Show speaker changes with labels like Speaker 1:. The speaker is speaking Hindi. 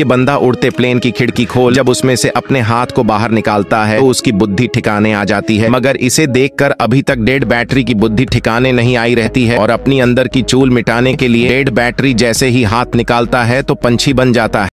Speaker 1: ये बंदा उड़ते प्लेन की खिड़की खोल जब उसमें से अपने हाथ को बाहर निकालता है तो उसकी बुद्धि ठिकाने आ जाती है मगर इसे देखकर अभी तक डेड बैटरी की बुद्धि ठिकाने नहीं आई रहती है और अपनी अंदर की चूल मिटाने के लिए डेड बैटरी जैसे ही हाथ निकालता है तो पंछी बन जाता है